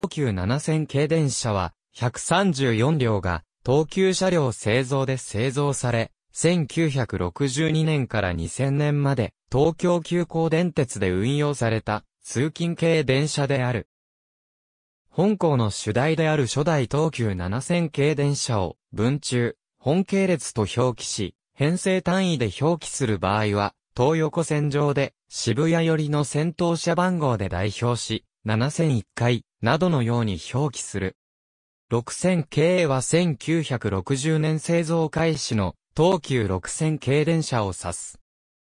東急7000系電車は、134両が、東急車両製造で製造され、1962年から2000年まで、東京急行電鉄で運用された、通勤系電車である。本校の主題である初代東急7000系電車を、文中、本系列と表記し、編成単位で表記する場合は、東横線上で渋谷寄りの先頭車番号で代表し、7001回、などのように表記する。6000系は1960年製造開始の東急6000系電車を指す。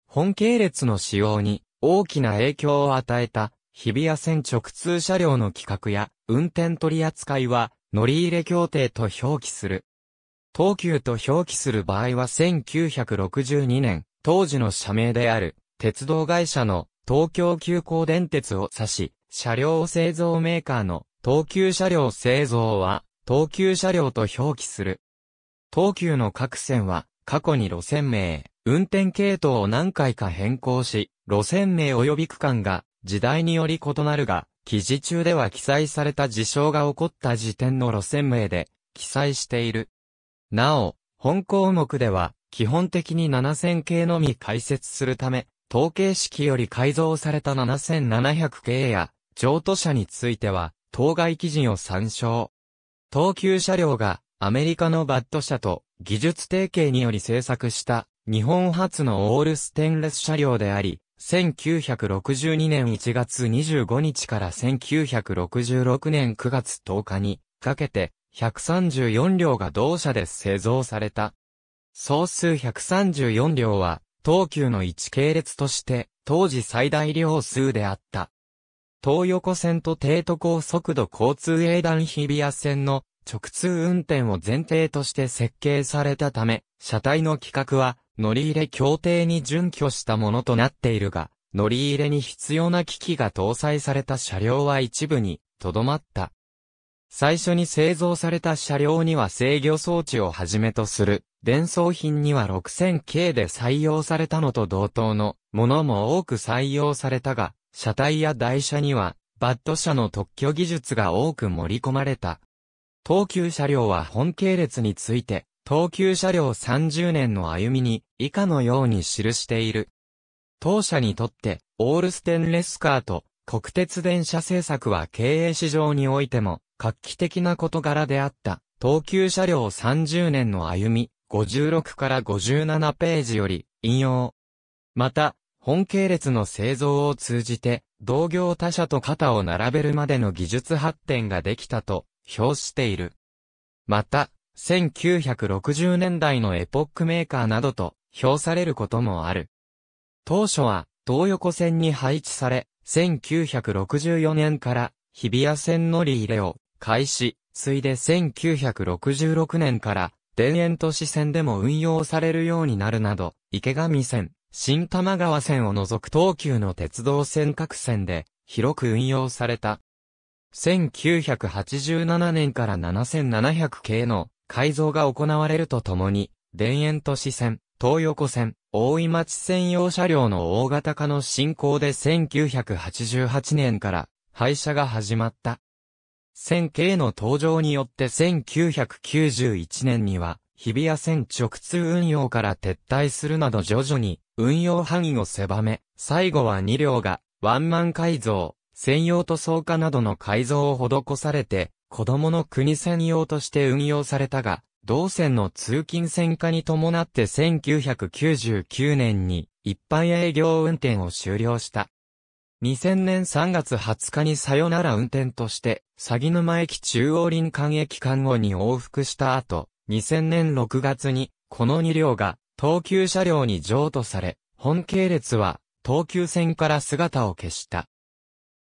本系列の使用に大きな影響を与えた日比谷線直通車両の企画や運転取扱いは乗り入れ協定と表記する。東急と表記する場合は1962年、当時の社名である鉄道会社の東京急行電鉄を指し、車両製造メーカーの東急車両製造は東急車両と表記する。東急の各線は過去に路線名、運転系統を何回か変更し、路線名及び区間が時代により異なるが、記事中では記載された事象が起こった時点の路線名で記載している。なお、本項目では基本的に7000系のみ解説するため、統計式より改造された7700系や譲渡車については、当該基準を参照。東急車両がアメリカのバッド社と技術提携により制作した日本初のオールステンレス車両であり、1962年1月25日から1966年9月10日にかけて134両が同社で製造された。総数134両は東急の1系列として当時最大両数であった。東横線と低都高速度交通営団日比谷線の直通運転を前提として設計されたため、車体の規格は乗り入れ協定に準拠したものとなっているが、乗り入れに必要な機器が搭載された車両は一部にとどまった。最初に製造された車両には制御装置をはじめとする、伝送品には 6000K で採用されたのと同等のものも多く採用されたが、車体や台車には、バット車の特許技術が多く盛り込まれた。東急車両は本系列について、東急車両30年の歩みに、以下のように記している。当社にとって、オールステンレスカーと国鉄電車政策は経営市場においても、画期的な事柄であった、東急車両30年の歩み、56から57ページより、引用。また、本系列の製造を通じて、同業他社と肩を並べるまでの技術発展ができたと、評している。また、1960年代のエポックメーカーなどと、評されることもある。当初は、東横線に配置され、1964年から日比谷線乗り入れを開始、ついで1966年から田園都市線でも運用されるようになるなど、池上線、新玉川線を除く東急の鉄道線各線で広く運用された。1987年から7700系の改造が行われるとともに、田園都市線、東横線、大井町専用車両の大型化の進行で1988年から廃車が始まった。線系の登場によって1991年には、日比谷線直通運用から撤退するなど徐々に運用範囲を狭め、最後は2両が、ワンマン改造、専用塗装化などの改造を施されて、子供の国専用として運用されたが、同線の通勤線化に伴って1999年に一般営業運転を終了した。2000年3月20日にさよなら運転として、鷺沼駅中央林間駅間後に往復した後、2000年6月に、この2両が東急車両に譲渡され、本系列は東急線から姿を消した。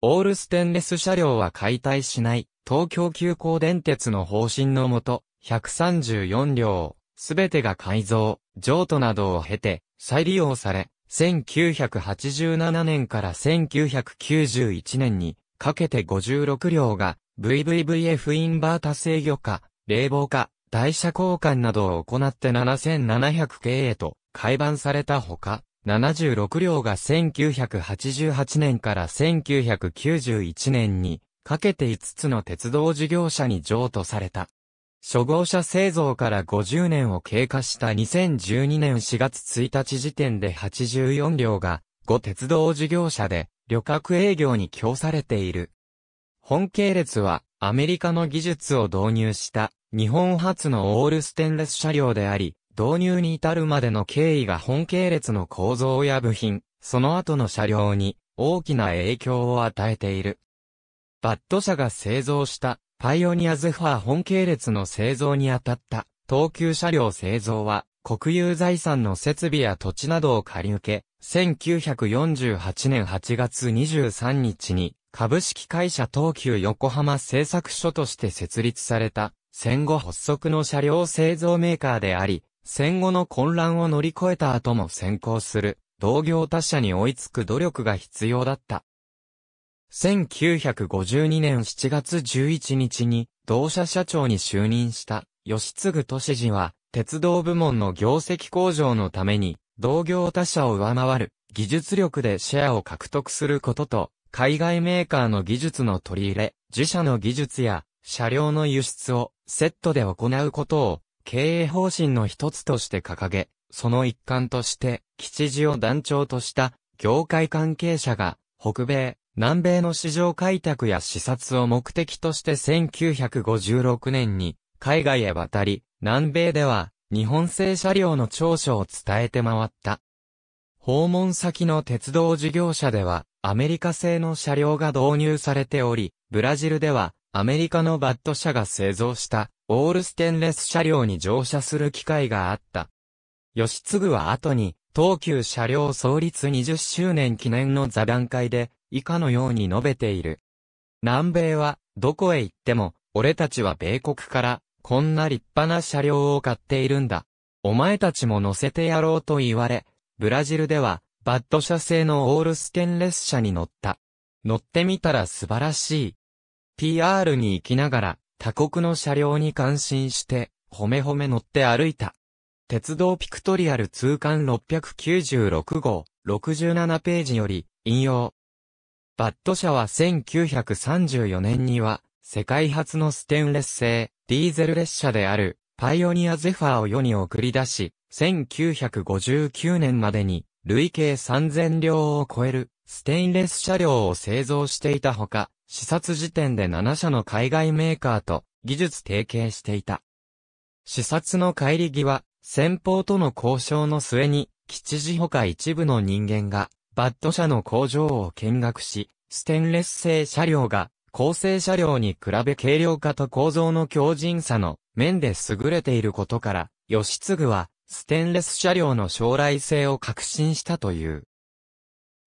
オールステンレス車両は解体しない東京急行電鉄の方針のもと、134両、すべてが改造、譲渡などを経て再利用され、1987年から1991年にかけて56両が VVVF インバータ制御化、冷房化、台車交換などを行って7700系へと改版されたほか、76両が1988年から1991年にかけて5つの鉄道事業者に譲渡された。初号車製造から50年を経過した2012年4月1日時点で84両が5鉄道事業者で旅客営業に供されている。本系列はアメリカの技術を導入した日本初のオールステンレス車両であり、導入に至るまでの経緯が本系列の構造や部品、その後の車両に大きな影響を与えている。バット社が製造したパイオニアズファー本系列の製造にあたった東急車両製造は国有財産の設備や土地などを借り受け、1948年8月23日に株式会社東急横浜製作所として設立された戦後発足の車両製造メーカーであり、戦後の混乱を乗り越えた後も先行する、同業他社に追いつく努力が必要だった。1952年7月11日に、同社社長に就任した、吉都俊次は、鉄道部門の業績向上のために、同業他社を上回る、技術力でシェアを獲得することと、海外メーカーの技術の取り入れ、自社の技術や、車両の輸出をセットで行うことを、経営方針の一つとして掲げ、その一環として、吉次を団長とした、業界関係者が、北米、南米の市場開拓や視察を目的として1956年に、海外へ渡り、南米では、日本製車両の長所を伝えて回った。訪問先の鉄道事業者では、アメリカ製の車両が導入されており、ブラジルでは、アメリカのバッド社が製造したオールステンレス車両に乗車する機会があった。吉継は後に、東急車両創立20周年記念の座談会で、以下のように述べている。南米は、どこへ行っても、俺たちは米国から、こんな立派な車両を買っているんだ。お前たちも乗せてやろうと言われ、ブラジルでは、バッド社製のオールステンレス車に乗った。乗ってみたら素晴らしい。PR に行きながら、他国の車両に感心して、ほめほめ乗って歩いた。鉄道ピクトリアル通貫696号、67ページより、引用。バット社は1934年には、世界初のステンレス製、ディーゼル列車である、パイオニアゼファーを世に送り出し、1959年までに、累計3000両を超える、ステンレス車両を製造していたほか、視察時点で7社の海外メーカーと技術提携していた。視察の帰り際、先方との交渉の末に、吉次ほか一部の人間が、バッド社の工場を見学し、ステンレス製車両が、構成車両に比べ軽量化と構造の強靭さの面で優れていることから、吉次は、ステンレス車両の将来性を確信したという。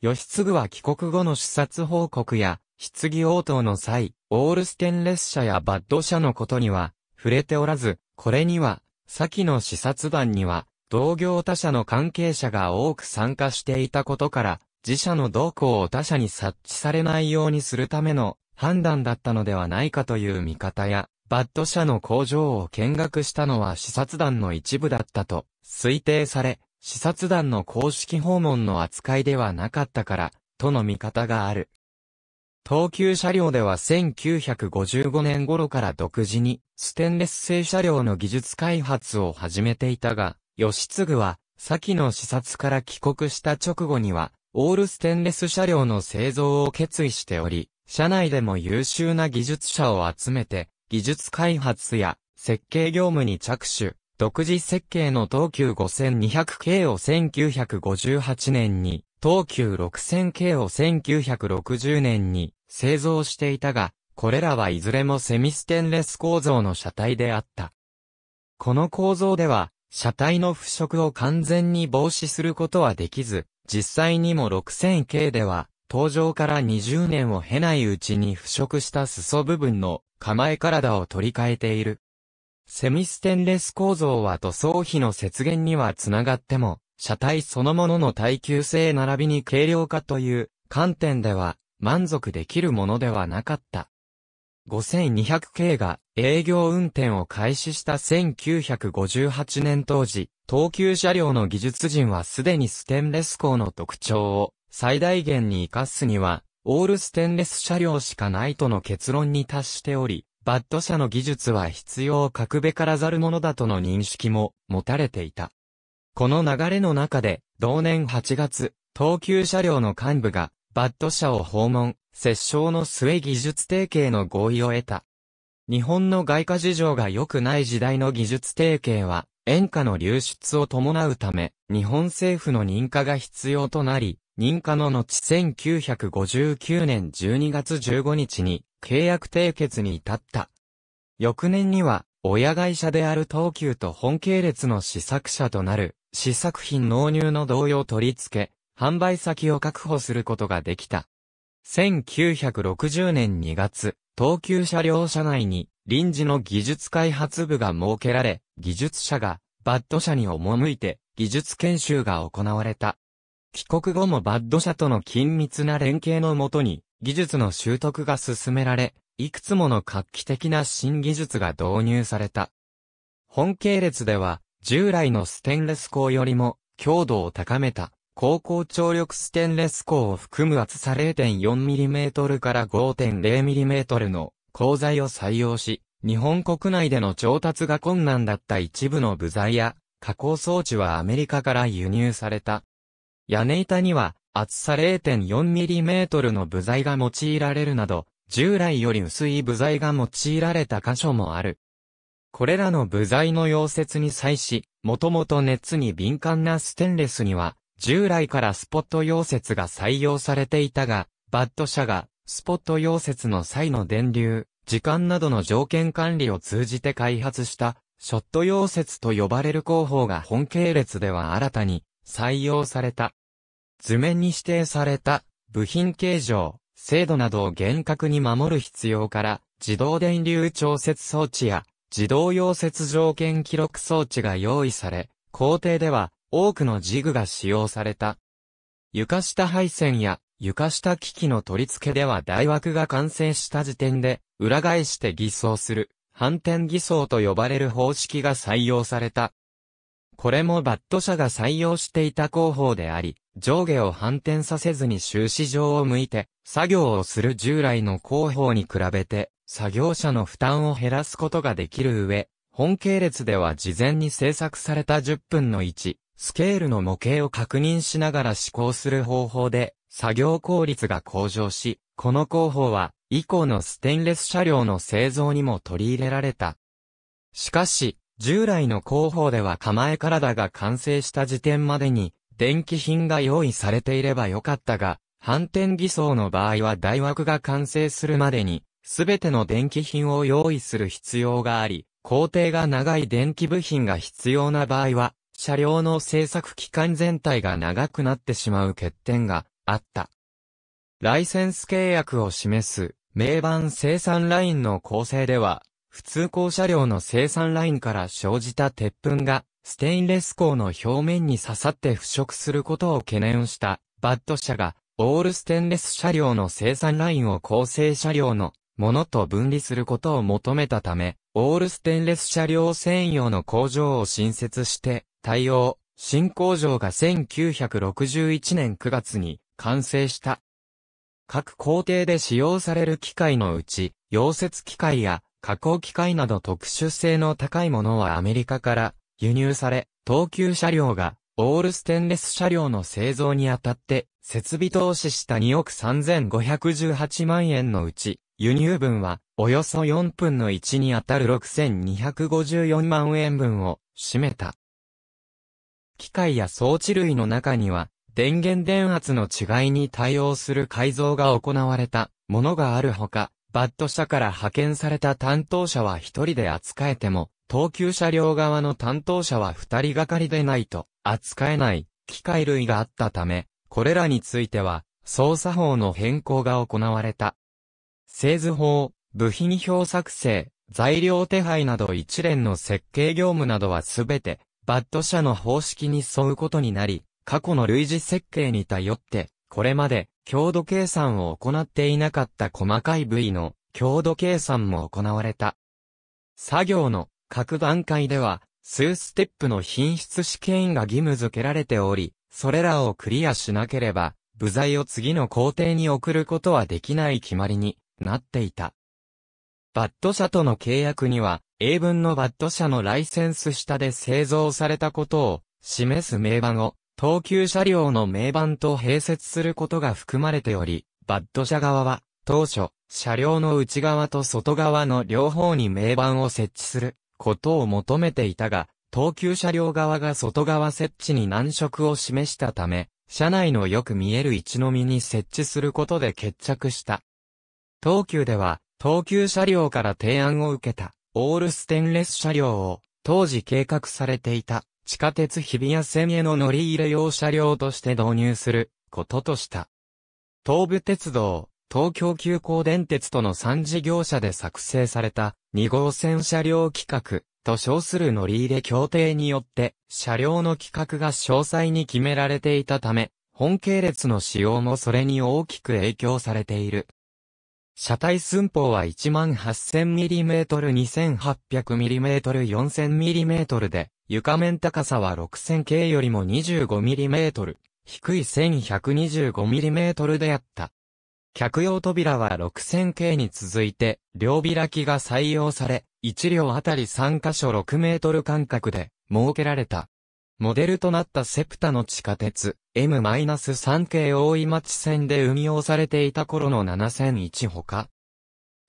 吉次は帰国後の視察報告や、質疑応答の際、オールステンレス社やバッド社のことには、触れておらず、これには、先の視察団には、同業他社の関係者が多く参加していたことから、自社の動向を他社に察知されないようにするための判断だったのではないかという見方や、バッド社の工場を見学したのは視察団の一部だったと推定され、視察団の公式訪問の扱いではなかったから、との見方がある。東急車両では1955年頃から独自にステンレス製車両の技術開発を始めていたが、吉次は先の視察から帰国した直後には、オールステンレス車両の製造を決意しており、社内でも優秀な技術者を集めて、技術開発や設計業務に着手、独自設計の東急5200 k を1958年に、東急6000 k を1960年に、製造していたが、これらはいずれもセミステンレス構造の車体であった。この構造では、車体の腐食を完全に防止することはできず、実際にも 6000K では、登場から20年を経ないうちに腐食した裾部分の構え体を取り替えている。セミステンレス構造は塗装費の節減にはつながっても、車体そのものの耐久性並びに軽量化という観点では満足できるものではなかった。5200系が営業運転を開始した1958年当時、東急車両の技術陣はすでにステンレス鋼の特徴を最大限に活かすには、オールステンレス車両しかないとの結論に達しており、バッド社の技術は必要格べからざるものだとの認識も持たれていた。この流れの中で、同年8月、東急車両の幹部が、バッド社を訪問、折衝の末技術提携の合意を得た。日本の外貨事情が良くない時代の技術提携は、円価の流出を伴うため、日本政府の認可が必要となり、認可の後1959年12月15日に契約締結に至った。翌年には、親会社である東急と本系列の試作者となる、試作品納入の同様取り付け、販売先を確保することができた。1960年2月、東急車両車内に臨時の技術開発部が設けられ、技術者がバッド社に赴いて技術研修が行われた。帰国後もバッド社との緊密な連携のもとに技術の習得が進められ、いくつもの画期的な新技術が導入された。本系列では従来のステンレス鋼よりも強度を高めた高校張力ステンレス鋼を含む厚さ 0.4mm から 5.0mm の鋼材を採用し、日本国内での調達が困難だった一部の部材や加工装置はアメリカから輸入された。屋根板には厚さ 0.4mm の部材が用いられるなど、従来より薄い部材が用いられた箇所もある。これらの部材の溶接に際し、もともと熱に敏感なステンレスには、従来からスポット溶接が採用されていたが、バッド社がスポット溶接の際の電流、時間などの条件管理を通じて開発したショット溶接と呼ばれる工法が本系列では新たに採用された。図面に指定された部品形状、精度などを厳格に守る必要から自動電流調節装置や自動溶接条件記録装置が用意され、工程では多くのジグが使用された。床下配線や床下機器の取り付けでは大枠が完成した時点で裏返して偽装する反転偽装と呼ばれる方式が採用された。これもバット社が採用していた工法であり、上下を反転させずに終始上を向いて作業をする従来の工法に比べて作業者の負担を減らすことができる上、本系列では事前に制作された10分の1、スケールの模型を確認しながら試行する方法で、作業効率が向上し、この工法は、以降のステンレス車両の製造にも取り入れられた。しかし、従来の工法では構え体が完成した時点までに、電気品が用意されていればよかったが、反転偽装の場合は大枠が完成するまでに、すべての電気品を用意する必要があり、工程が長い電気部品が必要な場合は、車両の製作期間全体が長くなってしまう欠点があった。ライセンス契約を示す名盤生産ラインの構成では、普通鋼車両の生産ラインから生じた鉄粉がステインレス鋼の表面に刺さって腐食することを懸念したバッド社がオールステンレス車両の生産ラインを構成車両のものと分離することを求めたため、オールステンレス車両専用の工場を新設して、対応、新工場が1961年9月に完成した。各工程で使用される機械のうち、溶接機械や加工機械など特殊性の高いものはアメリカから輸入され、東急車両がオールステンレス車両の製造にあたって設備投資した2億3518万円のうち、輸入分は、およそ4分の1にあたる6254万円分を占めた。機械や装置類の中には、電源電圧の違いに対応する改造が行われたものがあるほか、バッド社から派遣された担当者は一人で扱えても、東急車両側の担当者は二人がかりでないと扱えない機械類があったため、これらについては、操作法の変更が行われた。製図法、部品表作成、材料手配など一連の設計業務などはすべて、バッド社の方式に沿うことになり、過去の類似設計に頼って、これまで、強度計算を行っていなかった細かい部位の強度計算も行われた。作業の各段階では、数ステップの品質試験が義務付けられており、それらをクリアしなければ、部材を次の工程に送ることはできない決まりになっていた。バット社との契約には、英文のバット社のライセンス下で製造されたことを示す名板を、東急車両の名板と併設することが含まれており、バット社側は、当初、車両の内側と外側の両方に名板を設置することを求めていたが、東急車両側が外側設置に難色を示したため、車内のよく見える位置のみに設置することで決着した。東急では、東急車両から提案を受けた、オールステンレス車両を、当時計画されていた、地下鉄日比谷線への乗り入れ用車両として導入する、こととした。東武鉄道、東京急行電鉄との3事業者で作成された、2号線車両企画、と称する乗り入れ協定によって、車両の規格が詳細に決められていたため、本系列の使用もそれに大きく影響されている。車体寸法は 18000mm2800mm4000mm で、床面高さは 6000K よりも 25mm、低い 1125mm であった。客用扉は 6000K に続いて、両開きが採用され、1両あたり3箇所6メートル間隔で設けられた。モデルとなったセプタの地下鉄、M-3 系大井町線で運用されていた頃の7001ほか、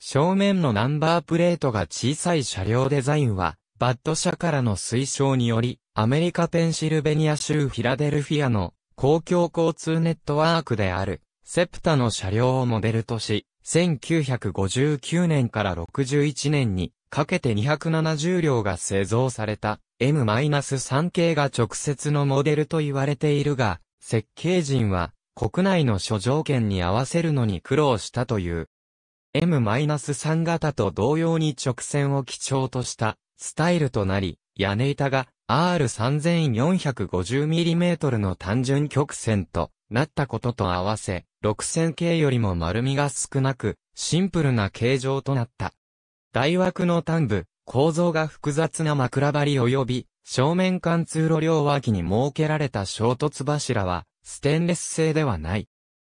正面のナンバープレートが小さい車両デザインは、バッド社からの推奨により、アメリカペンシルベニア州フィラデルフィアの公共交通ネットワークである、セプタの車両をモデルとし、1959年から61年にかけて270両が製造された M-3 系が直接のモデルと言われているが、設計陣は国内の諸条件に合わせるのに苦労したという。M-3 型と同様に直線を基調としたスタイルとなり、屋根板が R3450mm の単純曲線となったことと合わせ、6000系よりも丸みが少なく、シンプルな形状となった。大枠の端部、構造が複雑な枕張り及び、正面貫通路両脇に設けられた衝突柱は、ステンレス製ではない。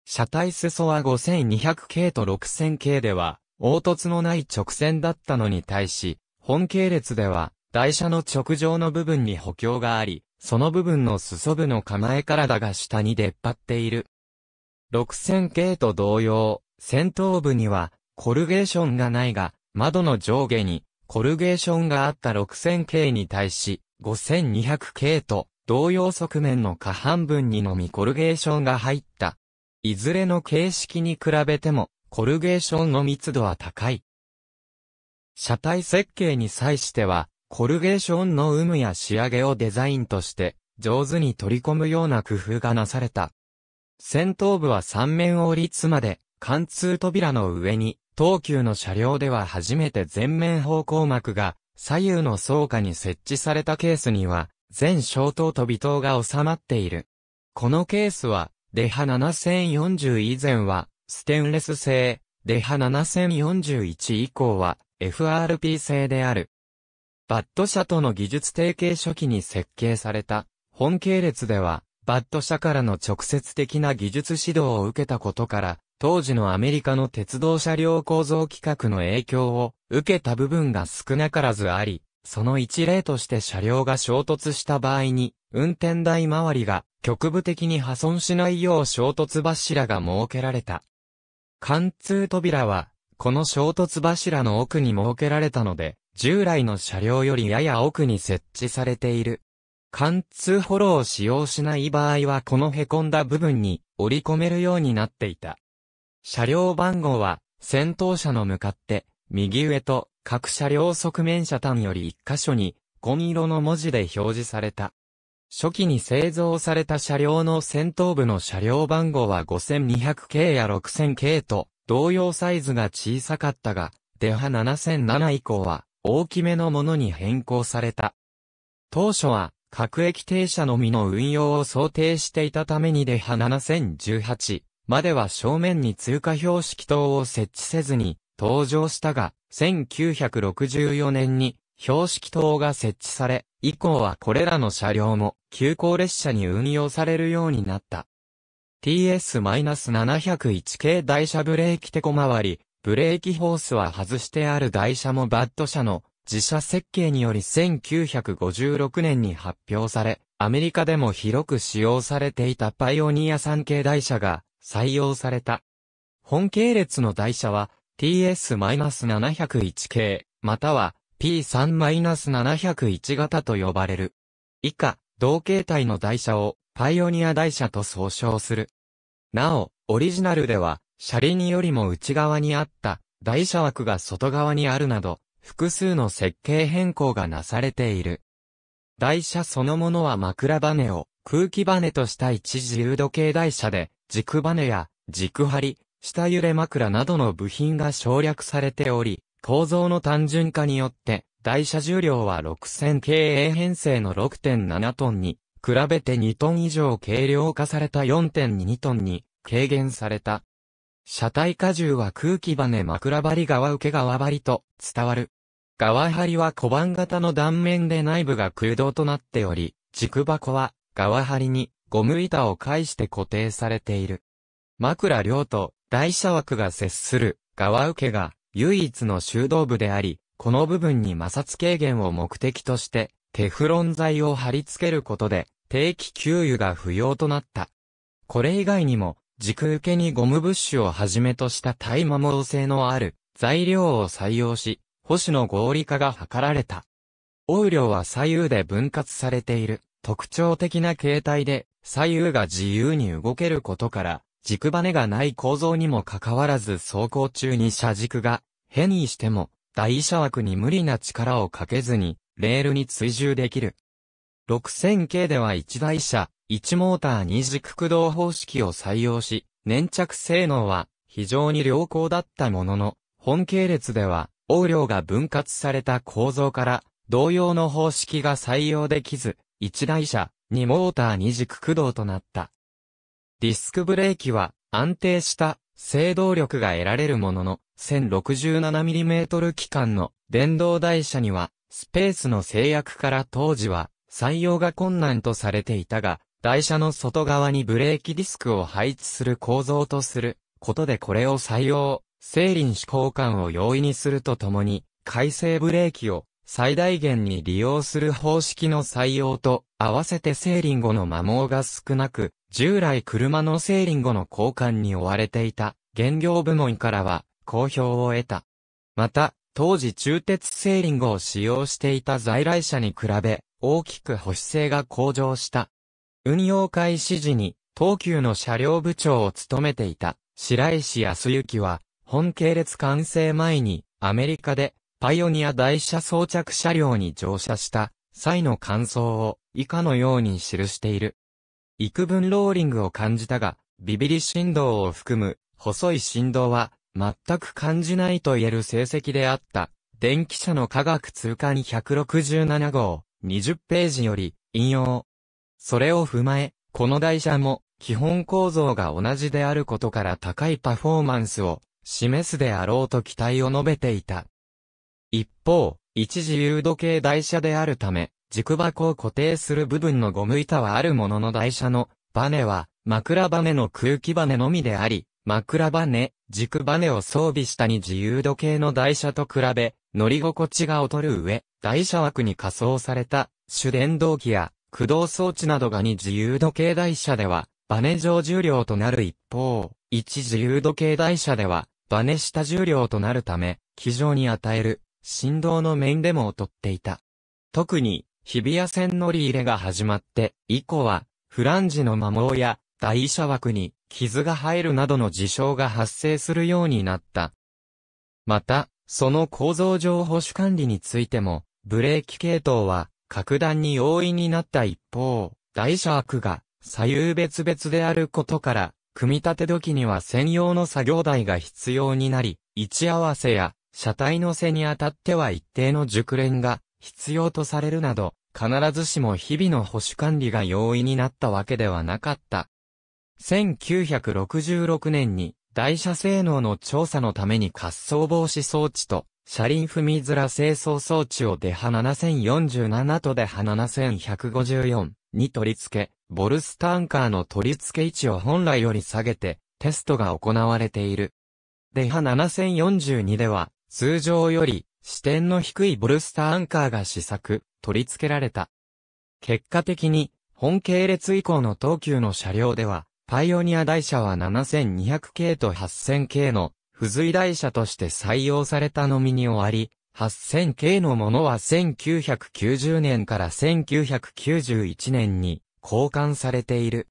車体裾は5200系と6000系では、凹凸のない直線だったのに対し、本系列では、台車の直上の部分に補強があり、その部分の裾部の構え体が下に出っ張っている。6000系と同様、先頭部には、コルゲーションがないが、窓の上下にコルゲーションがあった 6000K に対し 5200K と同様側面の下半分にのみコルゲーションが入った。いずれの形式に比べてもコルゲーションの密度は高い。車体設計に際しては、コルゲーションの有無や仕上げをデザインとして上手に取り込むような工夫がなされた。先頭部は3面をつまで貫通扉の上に東急の車両では初めて前面方向幕が左右の倉下に設置されたケースには、全小灯と微灯が収まっている。このケースは、デハ7040以前は、ステンレス製、デハ7041以降は、FRP 製である。バット社との技術提携初期に設計された、本系列では、バット社からの直接的な技術指導を受けたことから、当時のアメリカの鉄道車両構造規格の影響を受けた部分が少なからずあり、その一例として車両が衝突した場合に、運転台周りが局部的に破損しないよう衝突柱が設けられた。貫通扉は、この衝突柱の奥に設けられたので、従来の車両よりやや奥に設置されている。貫通ホローを使用しない場合はこの凹んだ部分に折り込めるようになっていた。車両番号は、先頭車の向かって、右上と、各車両側面車単より一箇所に、紺色の文字で表示された。初期に製造された車両の先頭部の車両番号は 5200K や 6000K と同様サイズが小さかったが、デハ7007以降は大きめのものに変更された。当初は各駅停車のみの運用を想定していたためにデハ7018、までは正面に通過標識灯を設置せずに登場したが、1964年に標識灯が設置され、以降はこれらの車両も急行列車に運用されるようになった。TS-701 系台車ブレーキ手こ回り、ブレーキホースは外してある台車もバッド車の自社設計により1956年に発表され、アメリカでも広く使用されていたパイオニア3系台車が採用された。本系列の台車は TS-701 系、または P3-701 型と呼ばれる。以下、同形態の台車をパイオニア台車と総称する。なお、オリジナルでは、車輪よりも内側にあった台車枠が外側にあるなど、複数の設計変更がなされている。台車そのものは枕バネを空気バネとした一自由度系台車で、軸バネや軸張り、下揺れ枕などの部品が省略されており、構造の単純化によって、台車重量は 6000KA 編成の6.7トンに、比べて2トン以上軽量化された4.2トンに軽減された。車体荷重は空気バネ枕張り側受け側張りと伝わる。側張りは小判型の断面で内部が空洞となっており、軸箱は側張りにゴム板を介して固定されている。枕両と台車枠が接する側受けが唯一の修道部であり、この部分に摩擦軽減を目的として、テフロン材を貼り付けることで、定期給油が不要となった。これ以外にも、軸受けにゴムブッシュをはじめとした耐摩耗性のある材料を採用し、保守の合理化が図られた。応ウ量は左右で分割されている特徴的な形態で左右が自由に動けることから、軸バネがない構造にもかかわらず走行中に車軸が変異しても、台車枠に無理な力をかけずに、レールに追従できる。6000系では1台車、1モーター2軸駆動方式を採用し、粘着性能は非常に良好だったものの、本系列では、横梁が分割された構造から、同様の方式が採用できず、1台車、にモーター二軸駆動となった。ディスクブレーキは安定した制動力が得られるものの 1067mm 機関の電動台車にはスペースの制約から当時は採用が困難とされていたが台車の外側にブレーキディスクを配置する構造とすることでこれを採用、整輪子交換を容易にするとともに改正ブレーキを最大限に利用する方式の採用と、合わせてセーリンゴの摩耗が少なく、従来車のセーリンゴの交換に追われていた、原業部門からは、好評を得た。また、当時中鉄セーリンゴを使用していた在来車に比べ、大きく保守性が向上した。運用開始時に、東急の車両部長を務めていた、白石康之は、本系列完成前に、アメリカで、パイオニア台車装着車両に乗車した際の感想を以下のように記している。幾分ローリングを感じたが、ビビリ振動を含む細い振動は全く感じないと言える成績であった。電気車の科学通貨に167号、20ページより引用。それを踏まえ、この台車も基本構造が同じであることから高いパフォーマンスを示すであろうと期待を述べていた。一方、一時誘導系台車であるため、軸箱を固定する部分のゴム板はあるものの台車のバネは枕バネの空気バネのみであり、枕バネ、軸バネを装備した二自由度系の台車と比べ、乗り心地が劣る上、台車枠に仮装された、主電動機や駆動装置などが二自由度系台車では、バネ上重量となる一方、一自由度系台車では、バネ下重量となるため、機上に与える振動の面でも劣っていた。特に、日比谷線乗り入れが始まって、以降は、フランジの摩耗や、台車枠に、傷が入るなどの事象が発生するようになった。また、その構造上保守管理についても、ブレーキ系統は、格段に容易になった一方、台車枠が、左右別々であることから、組み立て時には専用の作業台が必要になり、位置合わせや車体の背にあたっては一定の熟練が必要とされるなど、必ずしも日々の保守管理が容易になったわけではなかった。1966年に台車性能の調査のために滑走防止装置と車輪踏みずら清掃装置をデハ7047とデハ7154に取り付け、ボルスタンカーの取り付け位置を本来より下げてテストが行われている。デハ7042では通常より視点の低いボルスターアンカーが試作、取り付けられた。結果的に、本系列以降の東急の車両では、パイオニア台車は7200系と8000系の付随台車として採用されたのみに終わり、8000系のものは1990年から1991年に交換されている。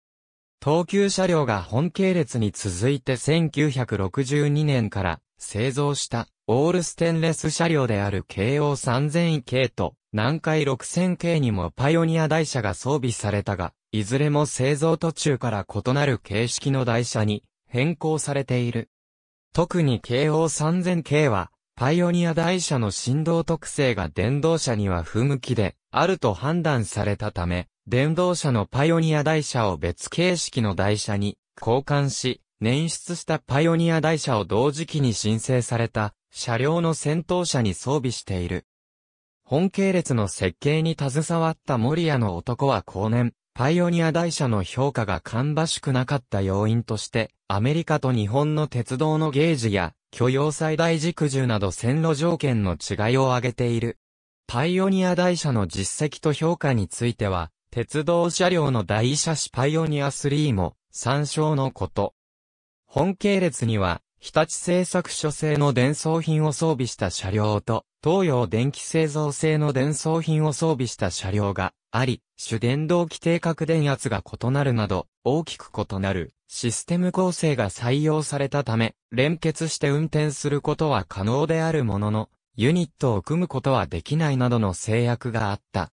東急車両が本系列に続いて1962年から製造したオールステンレス車両である京王3000系と南海6000系にもパイオニア台車が装備されたが、いずれも製造途中から異なる形式の台車に変更されている。特に京王3000系は、パイオニア台車の振動特性が電動車には不向きで、あると判断されたため、電動車のパイオニア台車を別形式の台車に交換し、捻出したパイオニア台車を同時期に申請された車両の先頭車に装備している。本系列の設計に携わった森谷の男は後年、パイオニア台車の評価が芳しくなかった要因として、アメリカと日本の鉄道のゲージや許容最大軸重など線路条件の違いを挙げている。パイオニア台車の実績と評価については、鉄道車両の一車種パイオニア3も参照のこと。本系列には日立製作所製の伝送品を装備した車両と、東洋電気製造製の伝送品を装備した車両があり、主電動規定核電圧が異なるなど、大きく異なるシステム構成が採用されたため、連結して運転することは可能であるものの、ユニットを組むことはできないなどの制約があった。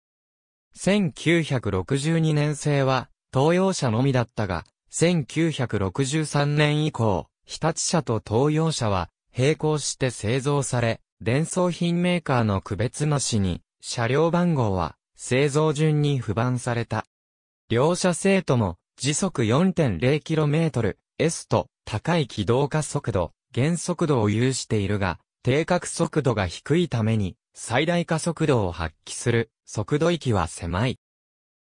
1962年製は、東洋車のみだったが、1963年以降、日立車と東洋車は並行して製造され、電送品メーカーの区別なしに、車両番号は製造順に不番された。両車生とも時速 4.0km、S と高い軌道加速度、減速度を有しているが、定格速度が低いために、最大加速度を発揮する速度域は狭い。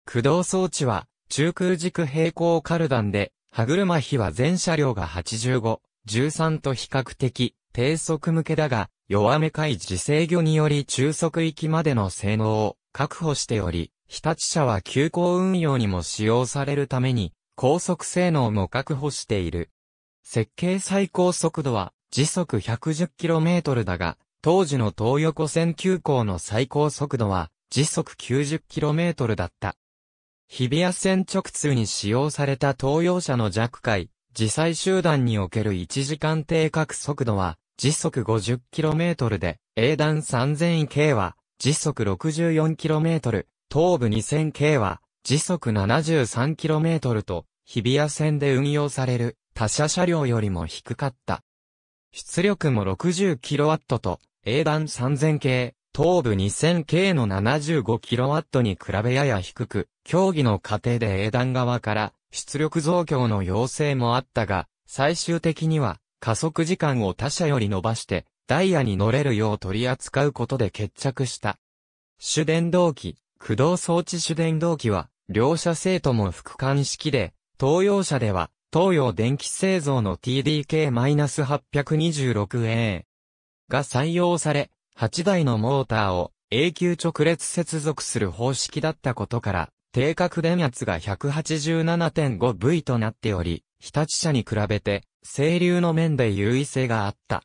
駆動装置は中空軸平行カルダンで歯車比は全車両が85、13と比較的低速向けだが、弱めかい自制御により中速域までの性能を確保しており、日立車は急行運用にも使用されるために、高速性能も確保している。設計最高速度は時速 110km だが、当時の東横線急行の最高速度は時速 90km だった。日比谷線直通に使用された東洋車の弱回、自際集団における1時間定格速度は、時速 50km で、英断 3000K は、時速 64km、東部 2000K は、時速 73km と、日比谷線で運用される他社車両よりも低かった。出力も 60kW と、英断 3000K、東部 2000K の 75kW に比べやや低く、競技の過程で英断側から出力増強の要請もあったが、最終的には加速時間を他社より伸ばして、ダイヤに乗れるよう取り扱うことで決着した。主電動機、駆動装置主電動機は、両社製とも副管式で、東洋車では、東洋電気製造の TDK-826A が採用され、8台のモーターを永久直列接続する方式だったことから、定格電圧が 187.5V となっており、日立車に比べて、清流の面で優位性があった。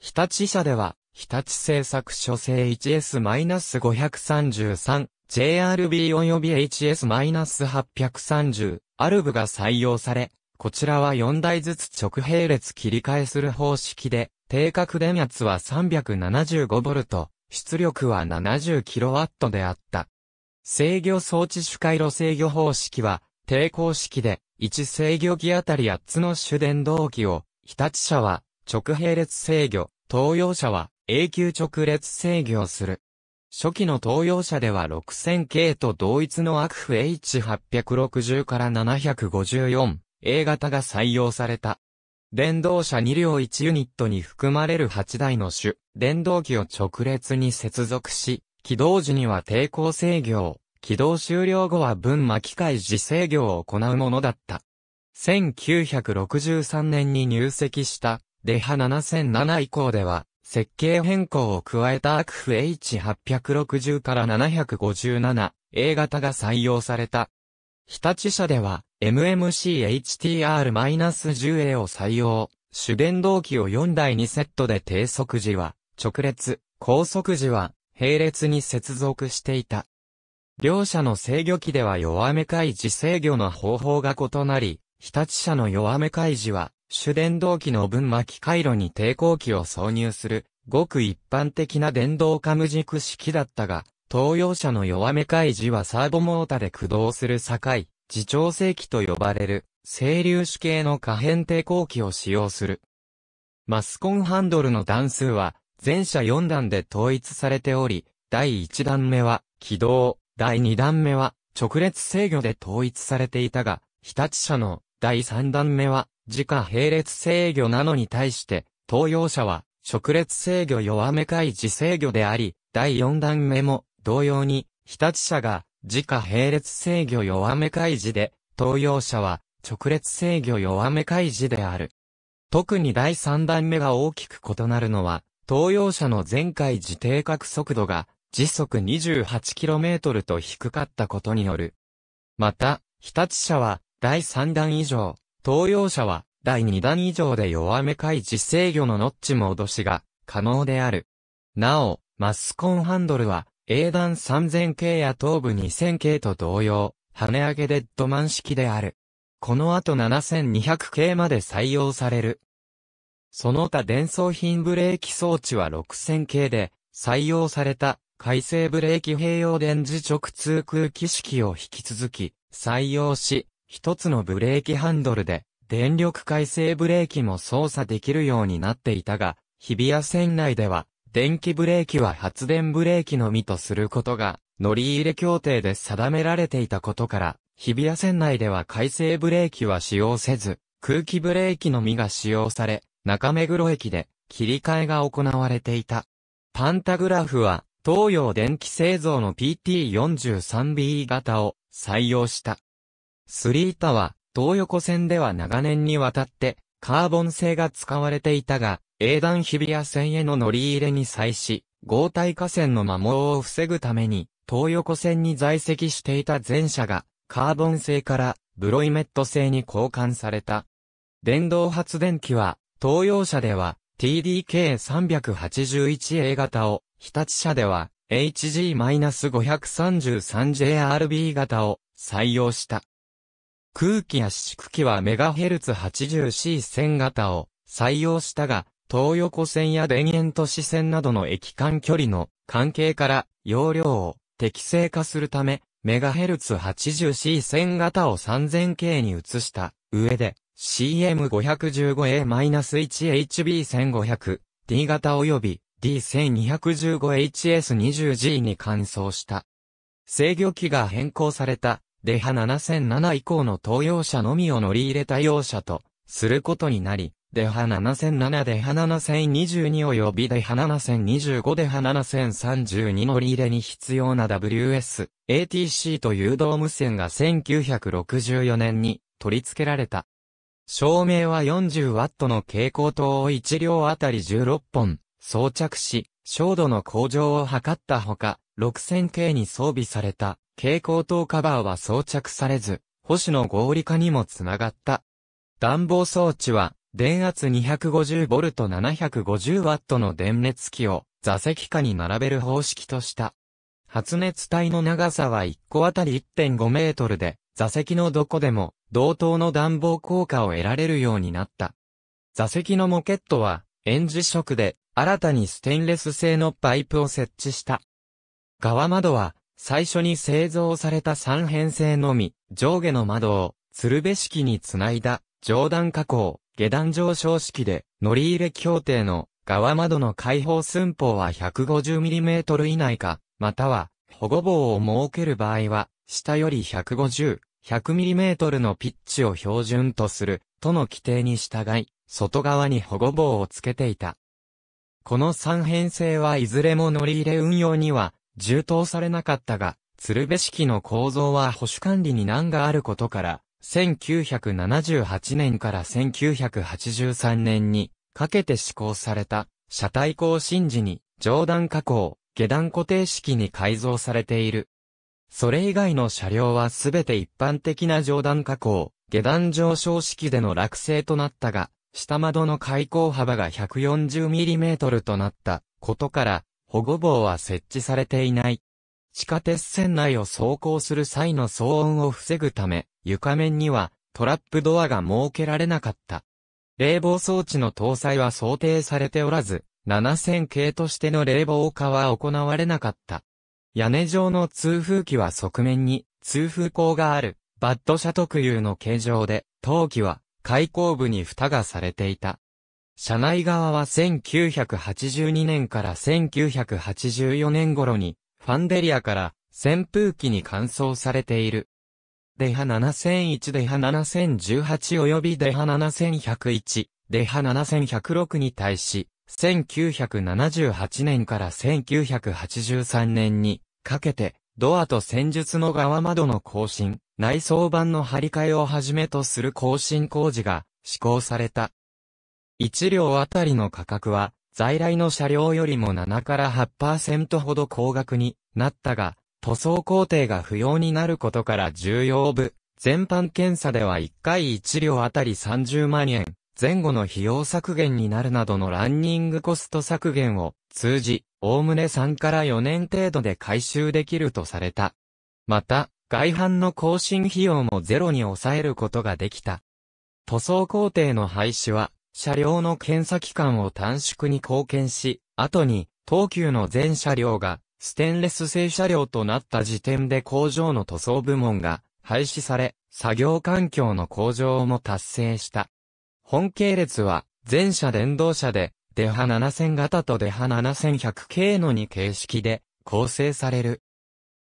日立車では、日立製作所製 h s 5 3 3 JRB 及び HS-830、アルブが採用され、こちらは4台ずつ直並列切り替えする方式で、定格電圧は 375V、出力は 70kW であった。制御装置主回路制御方式は、抵抗式で、1制御機あたり8つの主電動機を、日立車は直並列制御、東洋車は永久直列制御をする。初期の東洋車では6000系と同一のアクフ H860 から 754A 型が採用された。電動車2両1ユニットに含まれる8台の種、電動機を直列に接続し、起動時には抵抗制御を、起動終了後は分き替え自制御を行うものだった。1963年に入籍した、デハ7007以降では、設計変更を加えたアクフ H860 から757、A 型が採用された。日立社では、MMCHTR-10A を採用。主電動機を4台2セットで低速時は、直列、高速時は、並列に接続していた。両者の制御機では弱め開示制御の方法が異なり、日立社の弱め開示は、主電動機の分巻き回路に抵抗機を挿入する、ごく一般的な電動カム軸式だったが、東洋車の弱め開示はサーボモータで駆動する境、自調整器と呼ばれる、整粒子系の可変抵抗器を使用する。マスコンハンドルの段数は、全車4段で統一されており、第1段目は、軌道、第2段目は、直列制御で統一されていたが、日立車の第3段目は、自家並列制御なのに対して、東洋車は、直列制御弱めかい自制御であり、第4段目も、同様に、日立車が、自家並列制御弱め開示で、東洋車は直列制御弱め開示である。特に第3段目が大きく異なるのは、東洋車の前回自定格速度が時速 28km と低かったことによる。また、日立車は第3段以上、東洋車は第2段以上で弱め開示制御のノッチ戻しが可能である。なお、マスコンハンドルは英断3000系や頭部2000系と同様、跳ね上げデッドマン式である。この後7200系まで採用される。その他伝送品ブレーキ装置は6000系で、採用された、改正ブレーキ併用電磁直通空気式を引き続き、採用し、一つのブレーキハンドルで、電力改正ブレーキも操作できるようになっていたが、日比谷線内では、電気ブレーキは発電ブレーキのみとすることが、乗り入れ協定で定められていたことから、日比谷線内では改正ブレーキは使用せず、空気ブレーキのみが使用され、中目黒駅で切り替えが行われていた。パンタグラフは、東洋電気製造の PT43B 型を採用した。スリータは、東横線では長年にわたって、カーボン製が使われていたが、英断日比谷線への乗り入れに際し、合体河川の摩耗を防ぐために、東横線に在籍していた前者が、カーボン製からブロイメット製に交換された。電動発電機は、東洋車では TDK381A 型を、日立車では HG-533JRB 型を採用した。空気圧縮機は MHz80C1000 型を採用したが、東横線や田園都市線などの駅間距離の関係から容量を適正化するため、MHz80C 線型を 3000K に移した上で CM515A-1HB1500 D 型及び D1215HS20G に換装した。制御機が変更された、デハ7007以降の東洋車のみを乗り入れた用車と、することになり、デハ7007デハ7022及びデハ7025デハ7032のリーレに必要な WS、ATC というドーム線が1964年に取り付けられた。照明は 40W の蛍光灯を1両あたり16本装着し、照度の向上を図ったほか、6000K に装備された蛍光灯カバーは装着されず、保守の合理化にもつながった。暖房装置は電圧 250V750W の電熱器を座席下に並べる方式とした。発熱体の長さは1個あたり1.5メートルで、座席のどこでも同等の暖房効果を得られるようになった。座席のモケットは、円磁色で、新たにステンレス製のパイプを設置した。側窓は、最初に製造された三辺成のみ、上下の窓を、鶴瓶式につないだ、上段加工。下段上昇式で、乗り入れ協定の側窓の開放寸法は 150mm 以内か、または、保護棒を設ける場合は、下より150、100mm のピッチを標準とする、との規定に従い、外側に保護棒をつけていた。この三編成はいずれも乗り入れ運用には、充当されなかったが、鶴瓶式の構造は保守管理に難があることから、1978年から1983年にかけて施行された車体更新時に上段加工、下段固定式に改造されている。それ以外の車両はすべて一般的な上段加工、下段上昇式での落成となったが、下窓の開口幅が 140mm となったことから、保護棒は設置されていない。地下鉄線内を走行する際の騒音を防ぐため、床面にはトラップドアが設けられなかった。冷房装置の搭載は想定されておらず、7000系としての冷房化は行われなかった。屋根上の通風機は側面に通風口がある、バッド車特有の形状で、陶器は開口部に蓋がされていた。車内側は1982年から1984年頃にファンデリアから扇風機に乾燥されている。デハ7001デハ7018及びデハ7101デハ7106に対し、1978年から1983年にかけて、ドアと戦術の側窓の更新、内装板の張り替えをはじめとする更新工事が施行された。1両あたりの価格は在来の車両よりも7から8%ほど高額になったが、塗装工程が不要になることから重要部、全般検査では1回1両あたり30万円前後の費用削減になるなどのランニングコスト削減を通じ、おおむね3から4年程度で回収できるとされた。また、外反の更新費用もゼロに抑えることができた。塗装工程の廃止は、車両の検査期間を短縮に貢献し、後に、東急の全車両が、ステンレス製車両となった時点で工場の塗装部門が廃止され、作業環境の向上も達成した。本系列は、全車電動車で、デハ7000型とデハ7100系の2形式で構成される。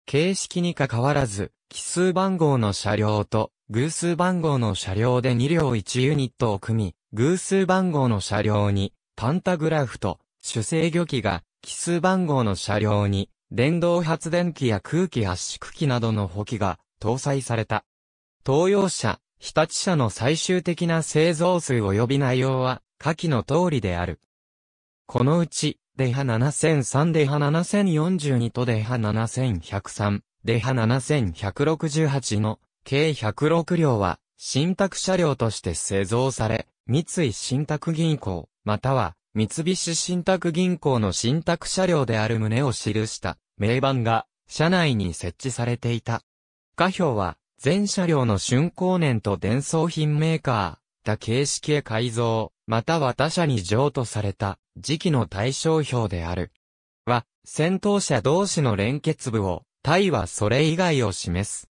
形式にかかわらず、奇数番号の車両と偶数番号の車両で2両1ユニットを組み、偶数番号の車両にパンタグラフと主制御機が奇数番号の車両に電動発電機や空気圧縮機などの補機が搭載された。東洋車、日立車の最終的な製造数及び内容は下記の通りである。このうち、デハ7003、デハ7042とデハ7103、デハ7168の計106両は、信託車両として製造され、三井信託銀行、または、三菱信託銀行の信託車両である旨を記した名板が、車内に設置されていた。下表は、全車両の竣工年と伝送品メーカー、だ形式へ改造、または他社に譲渡された、時期の対象表である。は、戦闘車同士の連結部を、対はそれ以外を示す。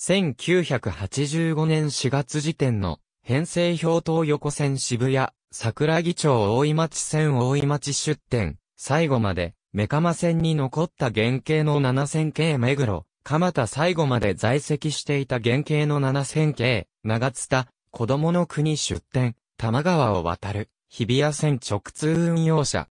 1985年4月時点の編成表東横線渋谷、桜木町大井町線大井町出店、最後まで、メカマ線に残った原型の7000系目黒、蒲田最後まで在籍していた原型の7000系、長津田、子供の国出店、玉川を渡る、日比谷線直通運用車。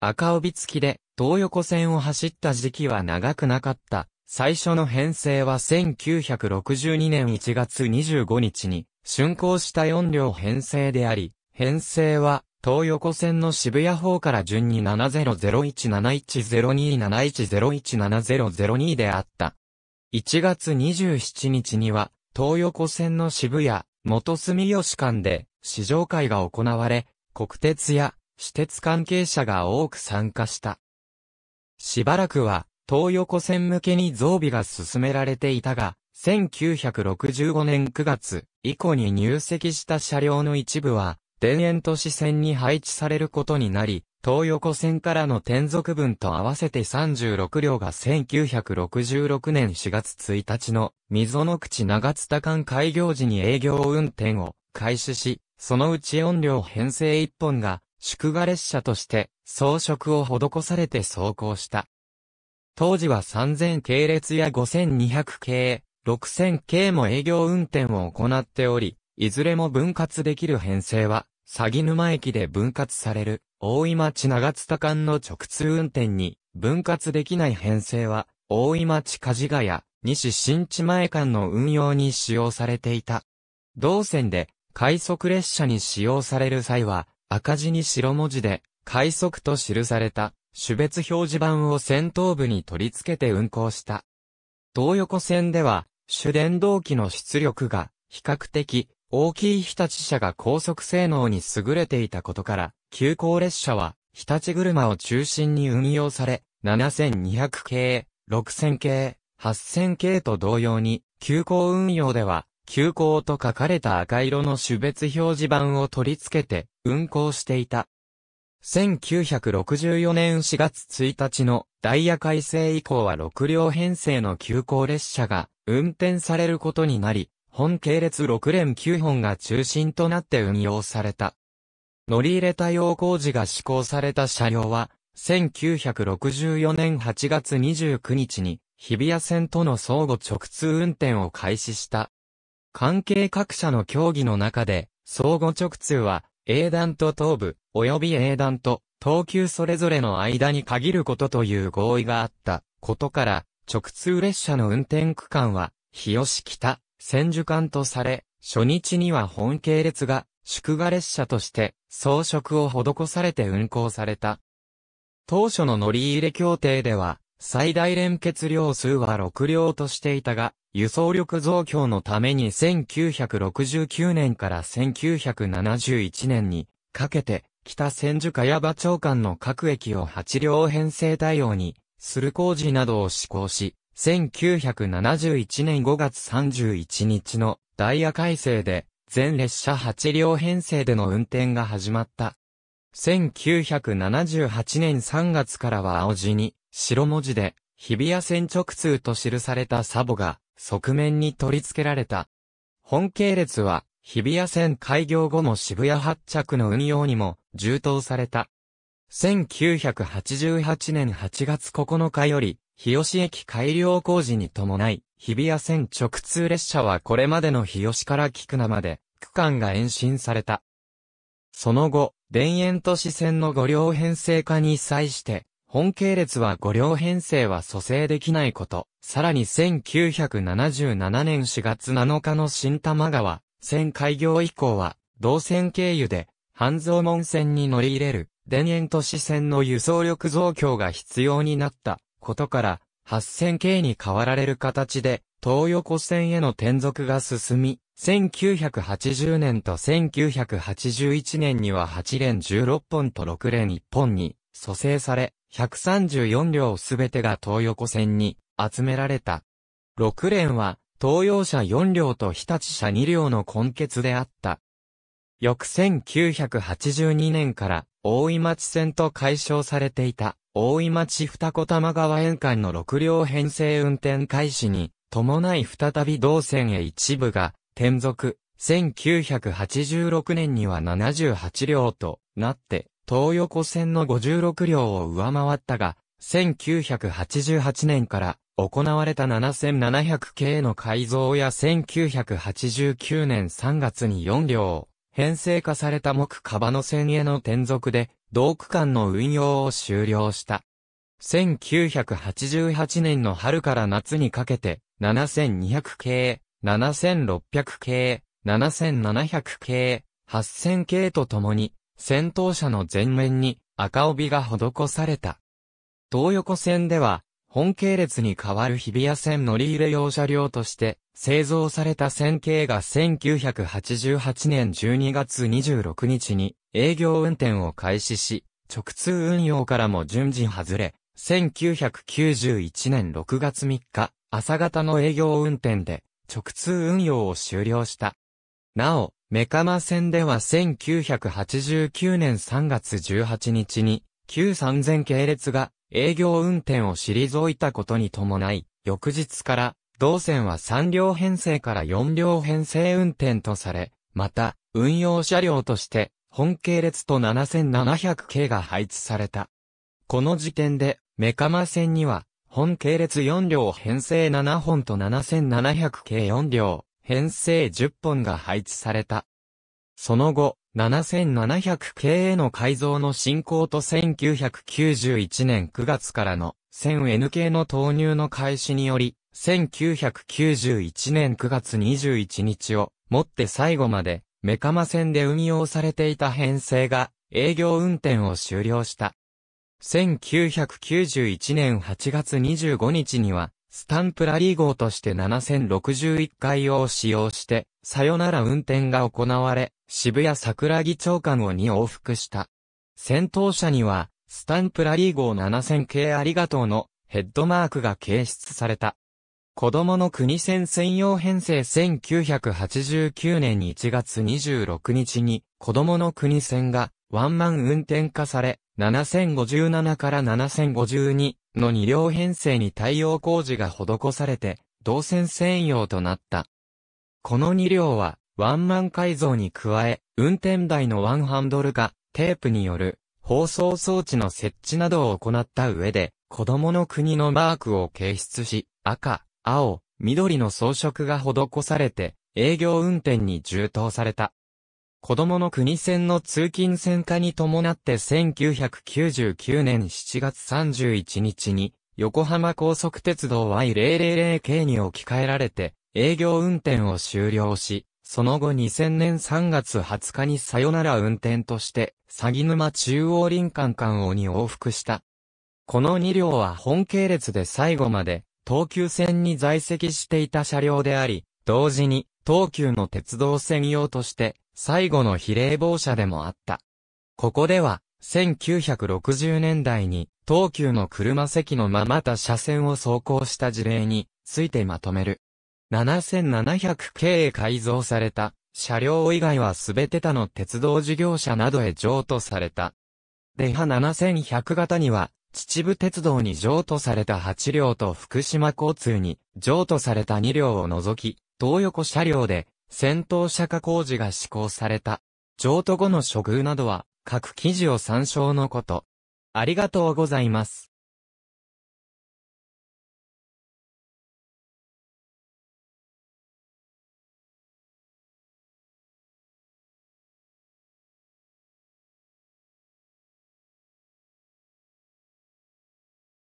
赤帯付きで、東横線を走った時期は長くなかった。最初の編成は1962年1月25日に、竣工した4両編成であり、編成は、東横線の渋谷方から順に7001710271017002であった。1月27日には、東横線の渋谷、元住吉間で、試乗会が行われ、国鉄や、私鉄関係者が多く参加した。しばらくは、東横線向けに増備が進められていたが、1965年9月以降に入籍した車両の一部は、田園都市線に配置されることになり、東横線からの転属分と合わせて36両が1966年4月1日の溝の口長津田間開業時に営業運転を開始し、そのうち4両編成1本が宿賀列車として装飾を施されて走行した。当時は3000系列や5200系、6000系も営業運転を行っており、いずれも分割できる編成は、詐欺沼駅で分割される、大井町長津田間の直通運転に、分割できない編成は、大井町梶ヶ谷、西新地前間の運用に使用されていた。同線で、快速列車に使用される際は、赤字に白文字で、快速と記された種別表示板を先頭部に取り付けて運行した。東横線では、主電動機の出力が比較的大きい日立車が高速性能に優れていたことから、急行列車は日立車を中心に運用され、7200系、6000系、8000系と同様に、急行運用では、急行と書かれた赤色の種別表示板を取り付けて運行していた。1964年4月1日のダイヤ改正以降は6両編成の急行列車が運転されることになり、本系列6連9本が中心となって運用された。乗り入れ対応工事が施行された車両は、1964年8月29日に日比谷線との相互直通運転を開始した。関係各社の協議の中で、相互直通は英団と東部、及び英団と、東急それぞれの間に限ることという合意があったことから、直通列車の運転区間は、日吉北、千住間とされ、初日には本系列が、祝賀列車として、装飾を施されて運行された。当初の乗り入れ協定では、最大連結量数は6両としていたが、輸送力増強のために1969年から1971年にかけて、北千住茅場長官の各駅を8両編成対応にする工事などを施行し、1971年5月31日のダイヤ改正で、全列車8両編成での運転が始まった。1978年3月からは青地に、白文字で、日比谷線直通と記されたサボが、側面に取り付けられた。本系列は、日比谷線開業後も渋谷発着の運用にも、充当された。1988年8月9日より、日吉駅改良工事に伴い、日比谷線直通列車はこれまでの日吉から菊名まで、区間が延伸された。その後、田園都市線の5両編成化に際して、本系列は5両編成は蘇生できないこと。さらに1977年4月7日の新玉川、線開業以降は、同線経由で、半蔵門線に乗り入れる、田園都市線の輸送力増強が必要になったことから、8000系に変わられる形で、東横線への転属が進み、1980年と1981年には8連16本と6連1本に蘇生され、134両すべてが東横線に集められた。6連は東洋車4両と日立車2両の根結であった。翌1982年から大井町線と解消されていた大井町二子玉川沿岸の6両編成運転開始に伴い再び同線へ一部が転属。1986年には78両となって東横線の56両を上回ったが、1988年から行われた7700系の改造や1989年3月に4両、編成化された木カバの線への転属で、同区間の運用を終了した。1988年の春から夏にかけて、7200系、7600系、7700系、8000系とともに、戦闘車の前面に赤帯が施された。東横線では、本系列に代わる日比谷線乗り入れ用車両として製造された線形が1988年12月26日に営業運転を開始し、直通運用からも順次外れ、1991年6月3日、朝方の営業運転で直通運用を終了した。なお、メカマ戦では1989年3月18日に、旧3000系列が営業運転を退いたことに伴い、翌日から、同線は3両編成から4両編成運転とされ、また、運用車両として、本系列と7700系が配置された。この時点で、メカマ線には、本系列4両編成7本と7700系4両、編成10本が配置された。その後、7700系への改造の進行と1991年9月からの 1000N 系の投入の開始により、1991年9月21日をもって最後までメカマ線で運用されていた編成が営業運転を終了した。1991年8月25日にはスタンプラリー号として7061回を使用して、さよなら運転が行われ、渋谷桜木町間を2往復した。先頭車には、スタンプラリー号7000系ありがとうのヘッドマークが掲出された。子供の国線専用編成1989年1月26日に子供の国線がワンマン運転化され、7057から7052の2両編成に対応工事が施されて、動線専用となった。この2両は、ワンマン改造に加え、運転台のワンハンドル化、テープによる放送装置の設置などを行った上で、子供の国のマークを掲出し、赤、青、緑の装飾が施されて、営業運転に充当された。子供の国線の通勤線化に伴って1999年7月31日に、横浜高速鉄道 Y000 系に置き換えられて、営業運転を終了し、その後2000年3月20日にさよなら運転として、詐欺沼中央林間間をに往復した。この2両は本系列で最後まで、東急線に在籍していた車両であり、同時に、東急の鉄道専用として、最後の比例傍車でもあった。ここでは、1960年代に、東急の車席のままた車線を走行した事例についてまとめる。7700系へ改造された、車両以外はすべて他の鉄道事業者などへ譲渡された。デハ7100型には、秩父鉄道に譲渡された8両と福島交通に譲渡された2両を除き、東横車両で戦闘釈迦工事が施行された。譲渡後の処遇などは、各記事を参照のこと。ありがとうございます。